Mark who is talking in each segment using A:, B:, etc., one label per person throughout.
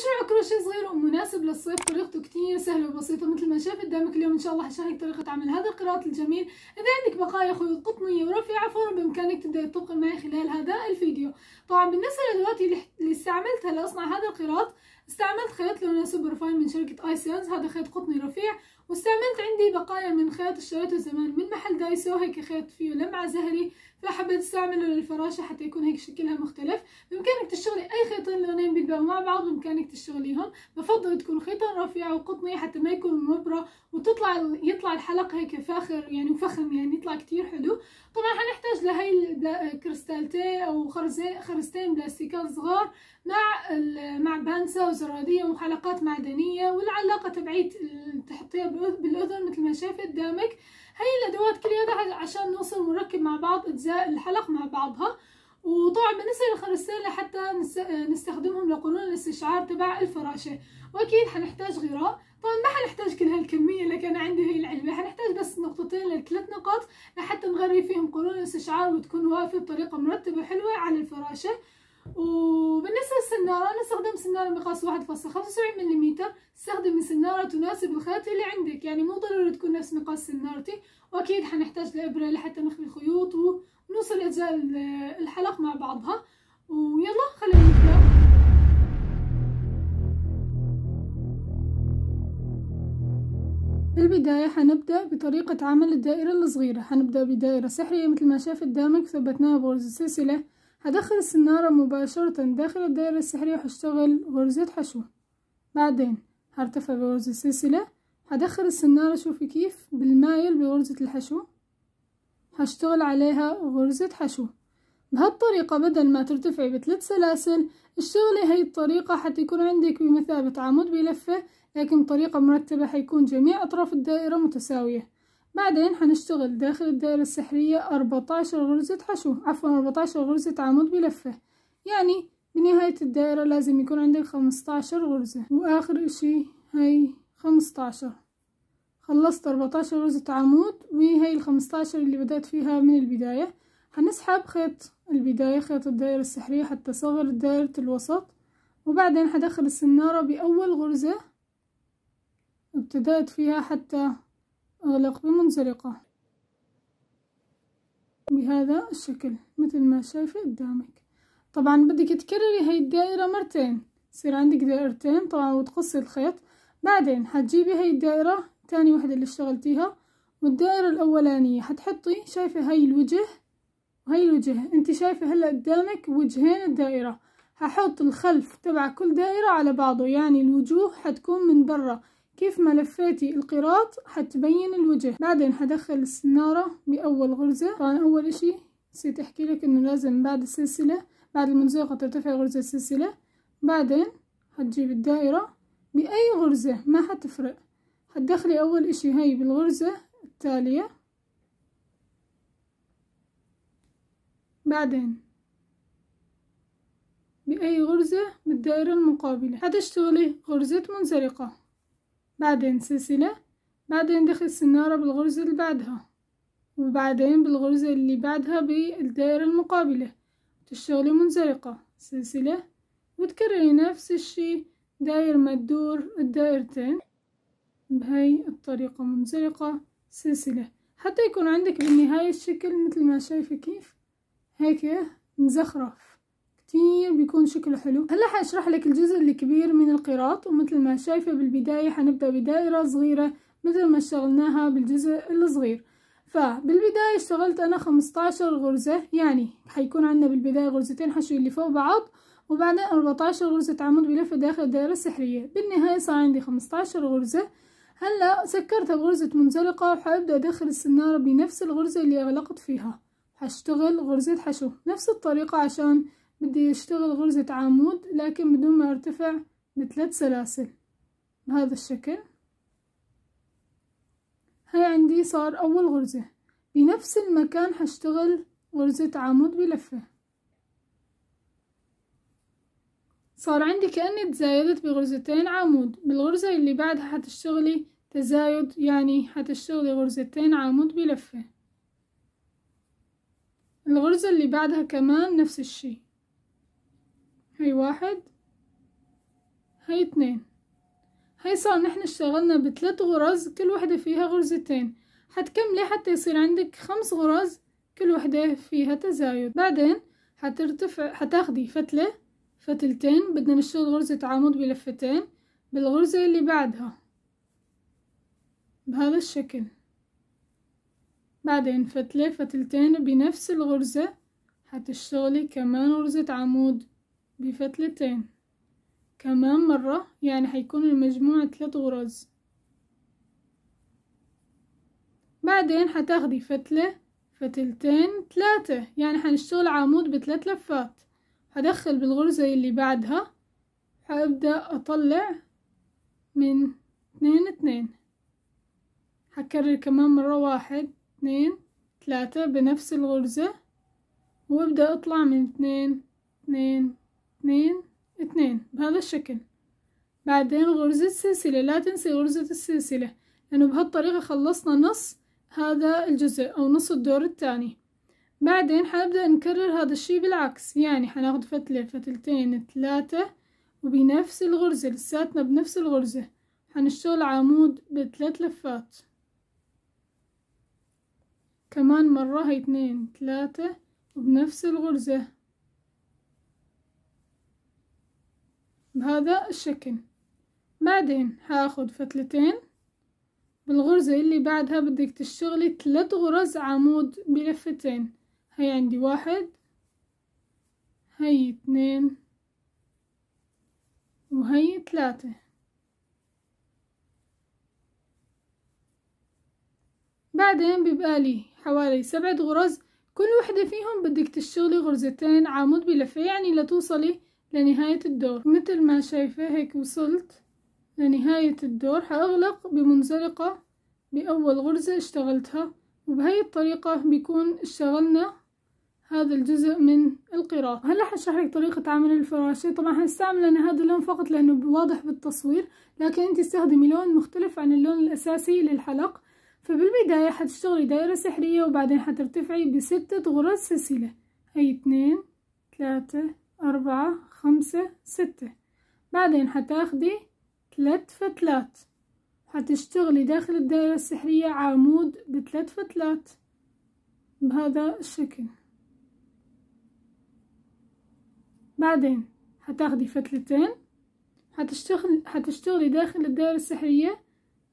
A: مشروع كروشيه صغير ومناسب للصيف طريقته كتير سهلة وبسيطة مثل ما شايف قدامك اليوم إن شاء الله حشارك طريقة عمل هذا القراط الجميل إذا عندك بقايا خيوط قطنية ورفيعة فورا بإمكانك تبدأي تطبقي معي خلال هذا الفيديو طبعا بالنسبة للأدوات اللي استعملتها لأصنع هذا القراط استعملت خيط لونه سوبر فاين من شركة ايسيلز هذا خيط قطني رفيع واستعملت عندي بقايا من خيط اشتريته زمان من محل دايسو هيك خيط فيه لمعة زهري فحبيت استعمله للفراشه حتى يكون هيك شكلها مختلف بامكانك تشتغلي اي خيطين لونين بيلبقوا مع بعض بامكانك تشتغليهم بفضل تكون خيطان رفيع وقطني حتى ما يكون مبرة وتطلع يطلع الحلق هيك فاخر يعني وفخم يعني يطلع كتير حلو طبعا حنحتاج لهي كريستالتين او خرزتين بلاستيكات صغار مع مع بانسة وزرادية وحلقات معدنية والعلاقة تبعيت تحطيها بالاذن مثل ما شايفه قدامك هاي الادوات كلها عشان نوصل ونركب مع بعض اجزاء الحلق مع بعضها وطبعا بالنسبة للخرسانة حتى نستخدمهم لقانون الاستشعار تبع الفراشة وأكيد حنحتاج غراء طبعا ما حنحتاج كل هالكمية اللي كان عندي هي العلبة حنحتاج بس نقطتين لثلاث نقط لحتى نغري فيهم قانون الاستشعار وتكون واقفة بطريقة مرتبة حلوة على الفراشة وبالنسبه للسناره انا استخدم سناره مقاس 1.75 ملم استخدمي سناره تناسب الخيط اللي عندك يعني مو ضروري تكون نفس مقاس سنارتي واكيد حنحتاج لابره لحتى نخلي الخيوط ونوصل اجزاء الحلق مع بعضها ويلا خلينا نبدا بالبداية حنبدأ بطريقة عمل الدائرة الصغيرة حنبدأ بدائرة سحرية مثل ما شاف قدامك ثبتناها بغرز السلسلة هدخل السنارة مباشرة داخل الدائرة السحرية وهشتغل غرزة حشو بعدين هرتفع بغرزة سلسلة هدخل السنارة شوفي كيف بالمايل بغرزة الحشو هشتغل عليها غرزة حشو بهالطريقة بدل ما ترتفعي بثلاث سلاسل اشتغلي هاي الطريقة حتى يكون عندك بمثابة عمود بلفة لكن بطريقة مرتبة حيكون جميع أطراف الدائرة متساوية بعدين هنشتغل داخل الدائرة السحرية عشر غرزة حشو عفوا عشر غرزة عمود بلفة يعني بنهاية الدائرة لازم يكون عندك عشر غرزة وآخر إشي هاي عشر خلصت عشر غرزة عمود وهي عشر اللي بدأت فيها من البداية هنسحب خيط البداية خيط الدائرة السحرية حتى صغر دائرة الوسط وبعدين هدخل السنارة بأول غرزة ابتدأت فيها حتى أغلق بمنزلقة بهذا الشكل مثل ما شايفة قدامك طبعا بدك تكرري هاي الدائرة مرتين يصير عندك دائرتين طبعا وتقصي الخيط بعدين حتجيبي هاي الدائرة تاني وحدة اللي اشتغلتيها والدائرة الأولانية حتحطي شايفة هاي الوجه وهي الوجه انت شايفة هلا قدامك وجهين الدائرة هحط الخلف تبع كل دائرة على بعضه يعني الوجوه حتكون من برا كيف ما لفيتي القراط حتبين الوجه بعدين حدخل السنارة بأول غرزة طبعا أول إشي نسيت أحكي لك إنه لازم بعد السلسلة بعد المنزلقة ترتفع غرزة السلسلة بعدين حتجيب الدائرة بأي غرزة ما حتفرق حتدخلي أول إشي هاي بالغرزة التالية بعدين بأي غرزة بالدائرة المقابلة حتشتغلي غرزة منزلقة بعدين سلسلة بعدين دخل السنارة بالغرزة اللي بعدها وبعدين بالغرزة اللي بعدها بالدائرة المقابلة تشتغل منزلقة سلسلة وتكرري نفس الشي داير ما تدور الدائرتين بهاي الطريقة منزلقة سلسلة حتى يكون عندك بالنهاية الشكل مثل ما شايفة كيف هيك مزخرف كتير بيكون شكله حلو هلا حاشرح لك الجزء الكبير من القراط ومثل ما شايفة بالبداية حنبدأ بدائرة صغيرة مثل ما اشتغلناها بالجزء الصغير فبالبداية اشتغلت انا 15 غرزة يعني حيكون عندنا بالبداية غرزتين حشو اللي فوق بعض وبعدين 14 غرزة عمود بلفة داخل الدائرة السحرية بالنهاية صار عندي 15 غرزة هلا سكرتها بغرزة منزلقة وحابدأ أدخل السنارة بنفس الغرزة اللي أغلقت فيها هشتغل غرزة حشو نفس الطريقة عشان بدي أشتغل غرزة عمود لكن بدون ما أرتفع بثلاث سلاسل بهذا الشكل هاي عندي صار أول غرزة بنفس المكان هشتغل غرزة عمود بلفة صار عندي كأني تزايدت بغرزتين عمود بالغرزة اللي بعدها حتشتغلي تزايد يعني حتشتغلي غرزتين عمود بلفة الغرزة اللي بعدها كمان نفس الشي هاي واحد هاي اتنين هاي صار نحن اشتغلنا بثلاث غرز كل واحدة فيها غرزتين حتكملي حتى يصير عندك خمس غرز كل واحدة فيها تزايد بعدين حترتفع حتاخدي فتلة فتلتين بدنا نشتغل غرزة عمود بلفتين بالغرزة اللي بعدها بهذا الشكل بعدين فتلة فتلتين بنفس الغرزة هتشتغلي كمان غرزة عمود بفتلتين كمان مرة يعني هيكون المجموع تلات غرز بعدين هتاخدي فتلة فتلتين تلاتة يعني هنشتغل عمود بثلاث لفات هدخل بالغرزة اللي بعدها هبدأ أطلع من اتنين اتنين هكرر كمان مرة واحد اتنين تلاتة بنفس الغرزة وابدأ اطلع من اتنين اتنين اتنين اتنين بهذا الشكل بعدين غرزة سلسلة لا تنسي غرزة السلسلة لأنه بهالطريقة خلصنا نص هذا الجزء أو نص الدور الثاني بعدين حنبدأ نكرر هذا الشي بالعكس يعني حناخد فتلة فتلتين ثلاثة وبنفس الغرزة لساتنا بنفس الغرزة حنشتغل عمود بثلاث لفات كمان مرة هي اثنين ثلاثة وبنفس الغرزة بهذا الشكل بعدين هاخد فتلتين بالغرزة اللي بعدها بدك تشتغلي ثلاث غرز عمود بلفتين هي عندي واحد هي اثنين وهي ثلاثة بعدين بيبقى لي حوالي سبعة غرز كل وحدة فيهم بدك تشتغلي غرزتين عمود بلفة يعني لتوصلي لنهاية الدور مثل ما شايفة هيك وصلت لنهاية الدور حأغلق بمنزلقة بأول غرزة اشتغلتها وبهي الطريقة بيكون اشتغلنا هذا الجزء من القراءة هلا حشرح لك طريقة عمل الفراشة طبعا هنستعمل أنا هذا اللون فقط لأنه واضح بالتصوير لكن انت استخدمي لون مختلف عن اللون الأساسي للحلق فبالبداية حتشتغلي دائرة سحرية وبعدين حترتفعي بستة غرز سلسلة هي اثنين ثلاثة أربعة خمسة ستة بعدين حتاخدي تلات فتلات حتشتغلي داخل الدائرة السحرية عمود بتلات فتلات بهذا الشكل بعدين حتاخدي فتلتين حتشتغل حتشتغلي داخل الدائرة السحرية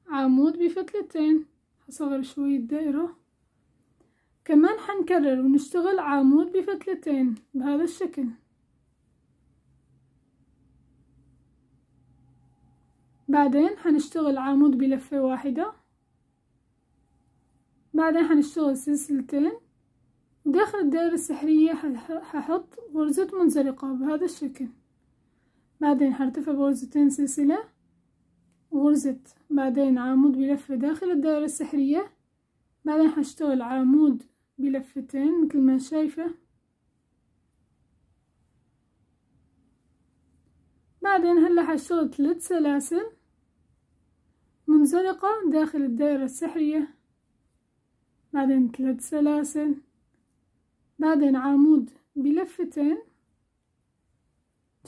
A: عمود بفتلتين حصغر شوية الدائرة كمان حنكرر ونشتغل عمود بفتلتين بهذا الشكل بعدين هنشتغل عمود بلفة واحدة بعدين هنشتغل سلسلتين داخل الدائرة السحرية هحط غرزة منزلقة بهذا الشكل بعدين هرتفع بغرزتين سلسلة غرزة بعدين عمود بلفة داخل الدائرة السحرية بعدين هشتغل عمود بلفتين مثل ما شايفة بعدين هلا هشتغل ثلاث سلاسل منزلقة داخل الدائرة السحرية بعدين ثلاث سلاسل بعدين عمود بلفتين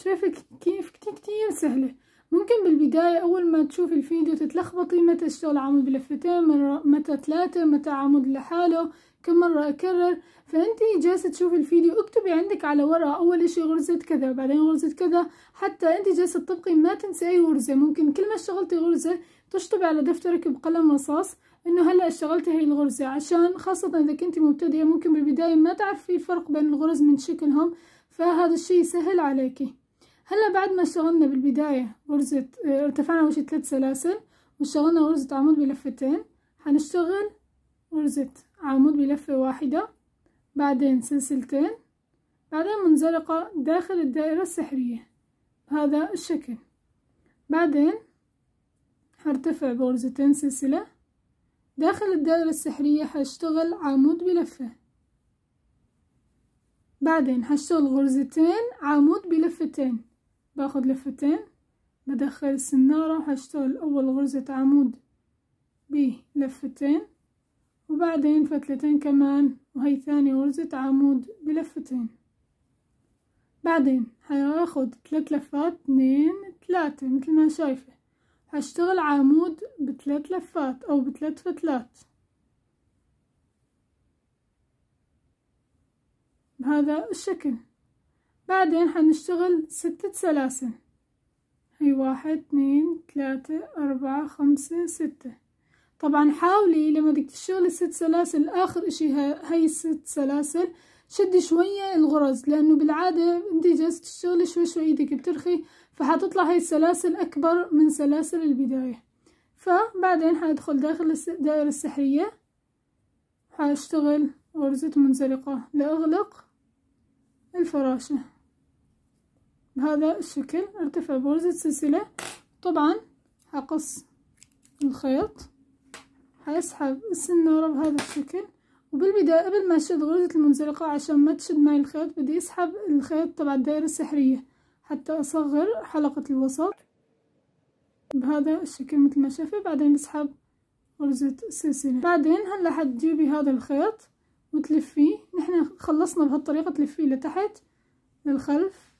A: شايفة كيف كتير كتير سهلة ممكن بالبداية أول ما تشوفي الفيديو تتلخبطي متى اشتغل عمود بلفتين مرة متى ثلاثة متى عمود لحاله كم مرة أكرر فأنتي جالسة تشوفي الفيديو اكتبي عندك على ورقة أول إشي غرزة كذا بعدين غرزة كذا حتى أنتي جالسة تطبقي ما تنسي أي غرزة ممكن كل ما اشتغلتي غرزة تشطبي على دفترك بقلم رصاص انه هلا اشتغلت هي الغرزة عشان خاصة اذا كنت مبتدئة ممكن بالبداية ما تعرفي الفرق بين الغرز من شكلهم فهذا الشي سهل عليكي هلا بعد ما اشتغلنا بالبداية غرزة آه، ارتفعنا وشي ثلاث سلاسل واشتغلنا غرزة عمود بلفتين هنشتغل غرزة عمود بلفة واحدة بعدين سلسلتين بعدين منزلقة داخل الدائرة السحرية بهذا الشكل بعدين هرتفع بغرزتين سلسلة داخل الدائرة السحرية هشتغل عمود بلفة بعدين هشتغل غرزتين عمود بلفتين باخد لفتين بدخل السنارة وهشتغل أول غرزة عمود بلفتين وبعدين فتلتين كمان وهي ثاني غرزة عمود بلفتين بعدين هاخد ثلاث لفات اثنين ثلاثة مثل ما شايفه هشتغل عمود بثلاث لفات او بثلاث فتلات بهذا الشكل بعدين حنشتغل ستة سلاسل هي واحد اثنين ثلاثة أربعة خمسة ستة طبعا حاولي لما بدك تشتغلي ست سلاسل آخر اشي هاي الست سلاسل شدي شوية الغرز لأنه بالعادة انتي جالسة تشتغلي شوي شوي ايدك بترخي فهتطلع هاي السلاسل أكبر من سلاسل البداية فبعدين هندخل داخل الدائرة السحرية هشتغل غرزة منزلقة لأغلق الفراشة بهذا الشكل ارتفع بغرزة سلسلة طبعا هقص الخيط هيسحب السنارة بهذا الشكل وبالبداية قبل ما اشد غرزة المنزلقة عشان ما تشد معي الخيط بدي اسحب الخيط تبع الدائرة السحرية حتى أصغر حلقة الوسط بهذا الشكل مثل ما شايفه بعدين بسحب غرزة السلسلة بعدين هلا حتجيبي هذا الخيط وتلفيه نحن خلصنا بهالطريقة تلفيه لتحت للخلف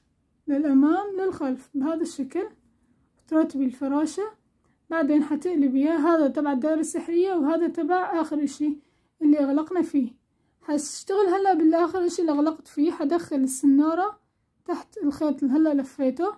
A: للأمام للخلف بهذا الشكل ترتبي الفراشة بعدين حتقلبيها هذا تبع الدائرة السحرية وهذا تبع آخر اشي اللي أغلقنا فيه هشتغل هلا بالآخر اشي اللي أغلقت فيه حدخل السنارة تحت الخيط اللي هلا لفيته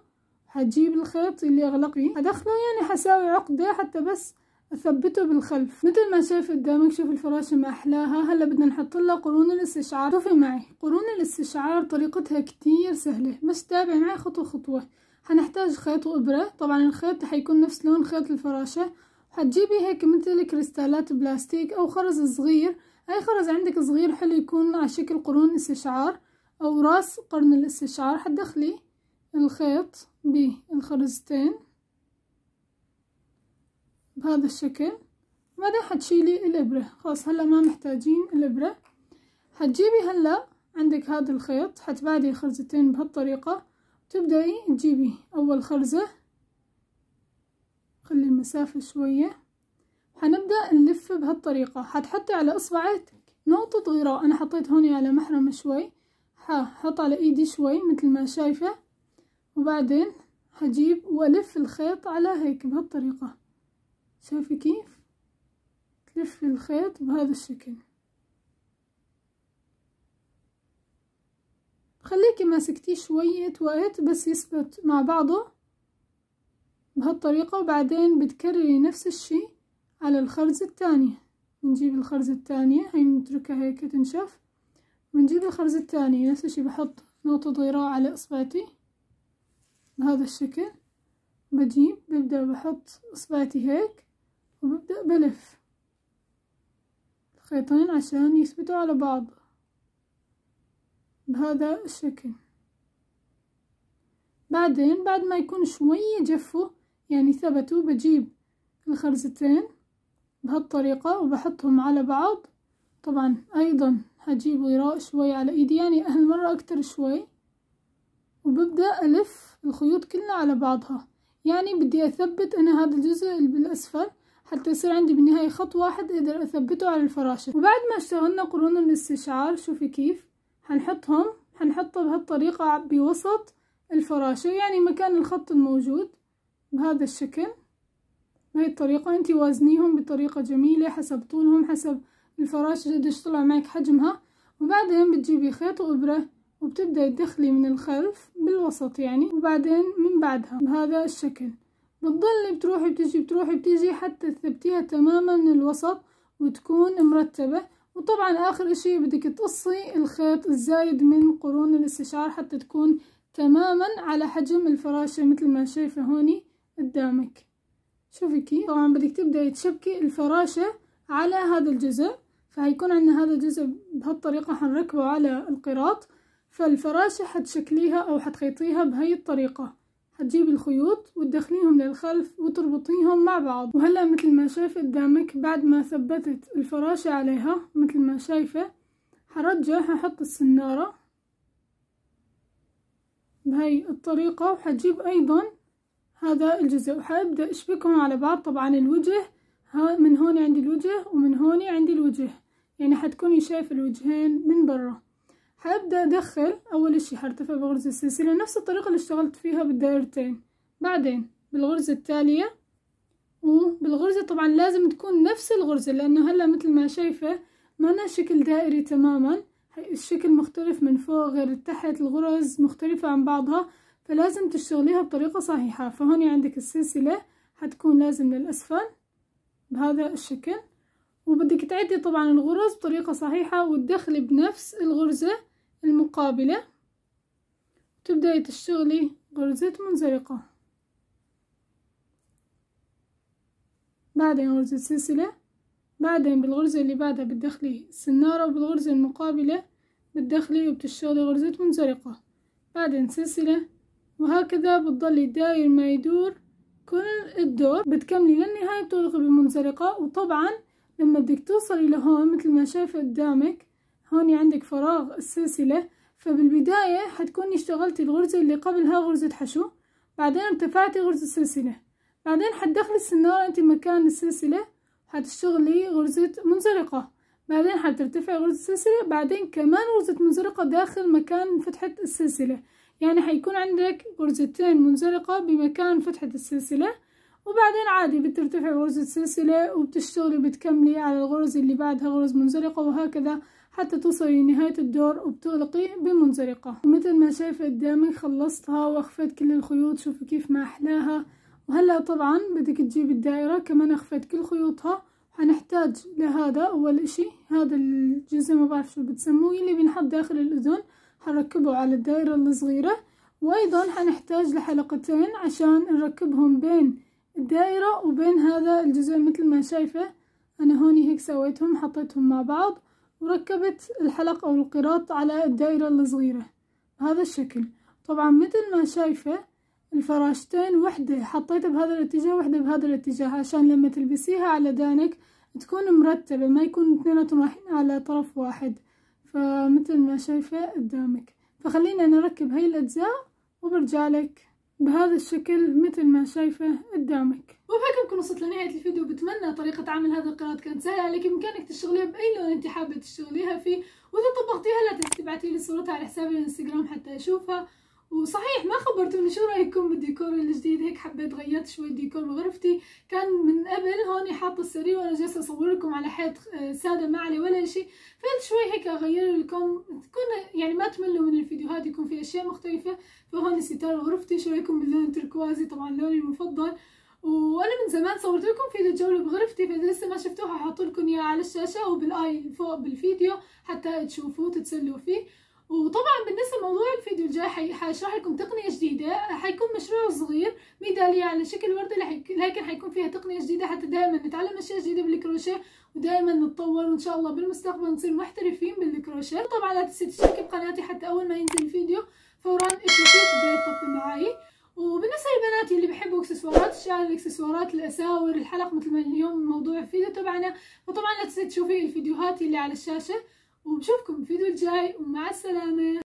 A: هجيب الخيط اللي اغلقي ادخله يعني حساوي عقدة حتى بس اثبته بالخلف مثل ما شايف قدامك شوف الفراشة ما احلاها هلا بدنا نحط لها قرون الاستشعار شوفي معي قرون الاستشعار طريقتها كتير سهلة بس تابع معي خطوة خطوة هنحتاج خيط وابرة طبعا الخيط حيكون نفس لون خيط الفراشة هتجيبي هيك مثل كريستالات بلاستيك او خرز صغير اي خرز عندك صغير حلو يكون على شكل قرون استشعار أو رأس قرن الاستشعار حتدخلي الخيط بالخرزتين بهذا الشكل بعدين حتشيلي الإبرة خلاص هلا ما محتاجين الإبرة حتجيبي هلا عندك هذا الخيط حتبعدي خرزتين بهالطريقة تبدأي تجيبي أول خرزة خلي المسافة شوية حنبدأ نلف بهالطريقة حتحطي على إصبعك نقطة غراء أنا حطيت هوني على محرم شوي ها حط على ايدي شوي مثل ما شايفة وبعدين هجيب والف الخيط على هيك بهالطريقة شايفة كيف تلف الخيط بهذا الشكل خليكي ماسكتيه شوية وقت بس يثبت مع بعضه بهالطريقة وبعدين بتكرري نفس الشي على الخرز الثانية نجيب الخرزة الثانية هي نتركها هيك تنشف ونجيب الخبز الثاني نفس الشي بحط نقطة ضيراء على إصبعتي بهذا الشكل بجيب ببدأ بحط إصبعتي هيك وببدأ بلف الخيطين عشان يثبتوا على بعض بهذا الشكل بعدين بعد ما يكون شوية جفوا يعني ثبتوا بجيب الخرزتين بهالطريقة وبحطهم على بعض طبعا أيضا هجيب وراء شوي على ايدي يعني هالمرة اكتر شوي وببدأ الف الخيوط كلها على بعضها يعني بدي اثبت انا هذا الجزء اللي بالاسفل حتى يصير عندي بالنهاية خط واحد اقدر اثبته على الفراشة وبعد ما اشتغلنا قرون الاستشعار شوفي كيف هنحطهم هنحطها بهالطريقة بوسط الفراشة يعني مكان الخط الموجود بهذا الشكل بهي الطريقة انتي وازنيهم بطريقة جميلة حسب طولهم حسب الفراش قديش طلع معك حجمها وبعدين بتجيبي خيط وإبرة وبتبدأي تدخلي من الخلف بالوسط يعني وبعدين من بعدها بهذا الشكل بتضلي بتروحي بتجي بتروحي بتجي حتى تثبتيها تماما من الوسط وتكون مرتبة وطبعا آخر اشي بدك تقصي الخيط الزايد من قرون الاستشعار حتى تكون تماما على حجم الفراشة مثل ما شايفة هوني قدامك شوفي كيف طبعا بدك تبدأي تشبكي الفراشة على هذا الجزء فهيكون عندنا هذا الجزء بهالطريقة حنركبه على القراط فالفراشة حتشكليها أو حتخيطيها بهاي الطريقة حتجيبي الخيوط وتدخليهم للخلف وتربطيهم مع بعض وهلا مثل ما شايف قدامك بعد ما ثبتت الفراشة عليها مثل ما شايفة حرجع هحط السنارة بهاي الطريقة وحجيب أيضا هذا الجزء وحابدأ أشبكهم على بعض طبعا الوجه من هون عندي الوجه ومن هون عندي الوجه يعني حتكوني شايفة الوجهين من برا حابدأ أدخل أول إشي حرتفع بغرزة السلسلة نفس الطريقة اللي اشتغلت فيها بالدائرتين بعدين بالغرزة التالية وبالغرزة طبعا لازم تكون نفس الغرزة لأنه هلا مثل ما شايفة مانا شكل دائري تماما الشكل مختلف من فوق غير تحت الغرز مختلفة عن بعضها فلازم تشتغليها بطريقة صحيحة فهوني عندك السلسلة حتكون لازم للأسفل بهذا الشكل وبدك تعدي طبعا الغرز بطريقة صحيحة وتدخلي بنفس الغرزة المقابلة تبدأي تشتغلي غرزة منزلقة بعدين غرزة سلسلة بعدين بالغرزة اللي بعدها بتدخلي سنارة وبالغرزة المقابلة بتدخلي وبتشتغلي غرزة منزلقة بعدين سلسلة وهكذا بتضلي داير ما يدور كل الدور بتكملي للنهاية بتغلقي بمنزلقة وطبعا لما بدك توصلي لهون مثل ما شايفة قدامك هون عندك فراغ السلسلة فبالبداية حتكوني اشتغلتي الغرزة اللي قبلها غرزة حشو بعدين ارتفعتي غرزة سلسلة بعدين حتدخلي السنارة انت مكان السلسلة حتشتغلي غرزة منزلقة بعدين حترتفعي غرزة سلسلة بعدين كمان غرزة منزلقة داخل مكان فتحة السلسلة يعني حيكون عندك غرزتين منزلقة بمكان فتحة السلسلة وبعدين عادي بترتفع غرزة سلسلة وبتشتغلي بتكملي على الغرز اللي بعدها غرز منزلقة وهكذا حتى توصلي لنهاية الدور وبتغلقي بمنزلقة ومثل ما شايفة قدامي خلصتها واخفيت كل الخيوط شوفوا كيف ما أحلاها وهلا طبعا بدك تجيبي الدائرة كمان اخفيت كل خيوطها هنحتاج لهذا أول إشي هذا الجزء ما بعرف شو بتسموه اللي بنحط داخل الأذن هنركبه على الدائرة الصغيرة وأيضا هنحتاج لحلقتين عشان نركبهم بين الدائرة وبين هذا الجزء مثل ما شايفة أنا هوني هيك سويتهم حطيتهم مع بعض وركبت الحلق أو القراط على الدائرة الصغيرة بهذا الشكل طبعا مثل ما شايفة الفراشتين وحدة حطيتها بهذا الاتجاه وحدة بهذا الاتجاه عشان لما تلبسيها على دانك تكون مرتبة ما يكون اثنيناتهم رايحين على طرف واحد فمثل ما شايفة قدامك فخلينا نركب هاي الأجزاء وبرجع لك بهذا الشكل مثل ما شايفه قدامك وبهيك نكون وصلت لنهاية الفيديو بتمنى طريقة عمل هذا القناة كانت سهلة لكن بإمكانك تشتغليها بأي لون أنت حابة تشتغليها فيه وإذا طبقتيها لا تنسي تبعتي لي صورتها على حسابي الانستغرام حتى أشوفها وصحيح ما خبرتوني شو رايكم بالديكور الجديد هيك حبيت غيرت شوي ديكور بغرفتي كان من قبل هون حاطه السرير وانا جالسه اصور لكم على حيط آه، ساده ما عليه ولا شيء فقلت شوي هيك اغير لكم تكون يعني ما تملوا من الفيديوهات يكون في اشياء مختلفه فهون ستار غرفتي شو رايكم باللون التركوازي طبعا لوني المفضل وانا من زمان صورت لكم فيديو جوله بغرفتي فاذا لسه ما شفتوه هحط لكم اياه على الشاشه وبالاي فوق بالفيديو حتى تشوفوه تتسلوا فيه وطبعا بالنسبه لموضوع الفيديو الجاي حاشرح لكم تقنيه جديده حيكون مشروع صغير ميداليه على شكل ورده لكن حيكون فيها تقنيه جديده حتى دائما نتعلم اشياء جديده بالكروشيه ودائما نتطور وان شاء الله بالمستقبل نصير محترفين بالكروشيه طبعا لا تنسي تشترك بقناتي حتى اول ما ينزل الفيديو فورا اشتركوا تبداي تطبطب معي وبالنسبه لبناتي اللي بحبوا اكسسوارات الشعر الاكسسوارات الاساور الحلق مثل ما اليوم موضوع الفيديو تبعنا وطبعا لا تنسي تشوفي الفيديوهات اللي على الشاشه وبشوفكم الفيديو الجاي ومع السلامة